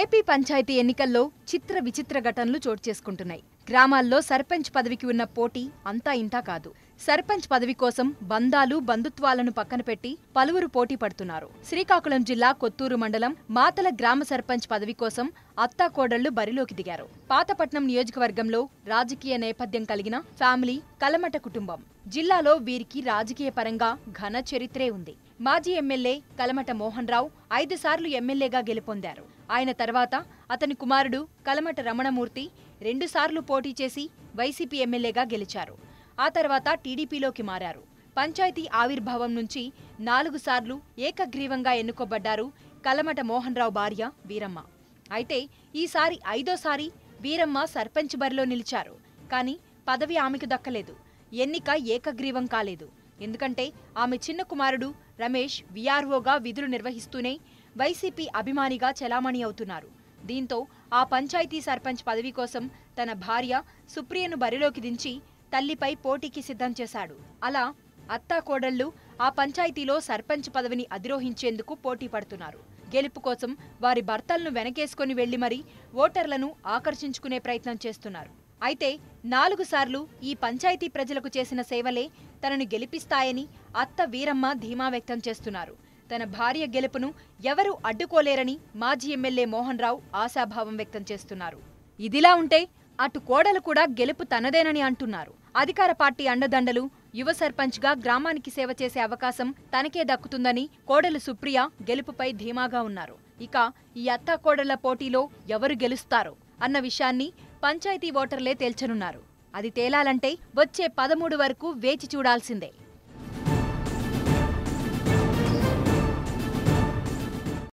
AP panchayat ఎన్నికల్లో చిత్ర విచిత్ర ఘటనలు చోటు చేసుకుంటున్నాయి గ్రామాల్లో సర్పంచ్ పదవికి ఉన్న పోటీ అంతా ఇంతా కాదు సర్పంచ్ పదవి కోసం బంధాలు బంధుత్వాలను పక్కన పెట్టి పలువురు పోటీ పడుతున్నారు శ్రీకాకుళం జిల్లా కొత్తూరు మండలం మాతల గ్రామ సర్పంచ్ పదవి కోసం అత్తాకోడళ్లు బరిలోకి దిగారు పాతపట్నం నియోజకవర్గంలో రాజకీయ నేపథ్యం కలిగిన ఫ్యామిలీ కలమట కుటుంబం జిల్లాలో వీరికి రాజకీయ పరంగా ఘన చరిత్రే ఉంది మాజీ ఎమ్మెల్యే కలమట మోహన్ రావు ఐదు సార్లు ఎమ్మెల్యేగా గెలుపొందారు ఆయన తర్వాత అతని కుమారుడు కలమట రమణమూర్తి రెండుసార్లు పోటీ చేసి వైసీపీ ఎమ్మెల్యేగా గెలిచారు ఆ తర్వాత టీడీపీలోకి మారారు పంచాయతీ ఆవిర్భావం నుంచి నాలుగు సార్లు ఏకగ్రీవంగా ఎన్నుకోబడ్డారు కలమట మోహన్రావు భార్య వీరమ్మ అయితే ఈసారి ఐదోసారి వీరమ్మ సర్పంచ్ బరిలో నిలిచారు కానీ పదవి ఆమెకు దక్కలేదు ఎన్నిక ఏకగ్రీవం కాలేదు ఎందుకంటే ఆమె చిన్న కుమారుడు రమేష్ విఆర్ఓగా విధులు నిర్వహిస్తూనే వైసీపీ అభిమానిగా చెలామణి అవుతున్నారు దీంతో ఆ పంచాయతీ సర్పంచ్ పదవి కోసం తన భార్య సుప్రియను బరిలోకి దించి తల్లిపై పోటీకి సిద్ధం చేశాడు అలా అత్తా కోడళ్లు ఆ పంచాయతీలో సర్పంచ్ పదవిని అధిరోహించేందుకు పోటీ పడుతున్నారు గెలుపు కోసం వారి భర్తలను వెనకేసుకుని వెళ్లి మరీ ఓటర్లను ఆకర్షించుకునే ప్రయత్నం చేస్తున్నారు అయితే నాలుగు సార్లు ఈ పంచాయతీ ప్రజలకు చేసిన సేవలే తనను గెలిపిస్తాయని అత్త వీరమ్మ ధీమా వ్యక్తం చేస్తున్నారు తన భార్య గెలుపును ఎవరూ అడ్డుకోలేరని మాజీ ఎమ్మెల్యే మోహన్ రావు ఆశాభావం వ్యక్తం చేస్తున్నారు ఇదిలా ఉంటే అటు కోడలు కూడా గెలుపు తనదేనని అంటున్నారు అధికార పార్టీ అండదండలు యువ సర్పంచ్గా గ్రామానికి సేవ చేసే అవకాశం తనకే దక్కుతుందని కోడలు సుప్రియ గెలుపుపై ధీమాగా ఉన్నారు ఇక ఈ అత్తా కోడళ్ల పోటీలో ఎవరు గెలుస్తారో అన్న విషయాన్ని పంచాయతీ ఓటర్లే తేల్చనున్నారు అది తేలాలంటే వచ్చే పదమూడు వరకు వేచి చూడాల్సిందే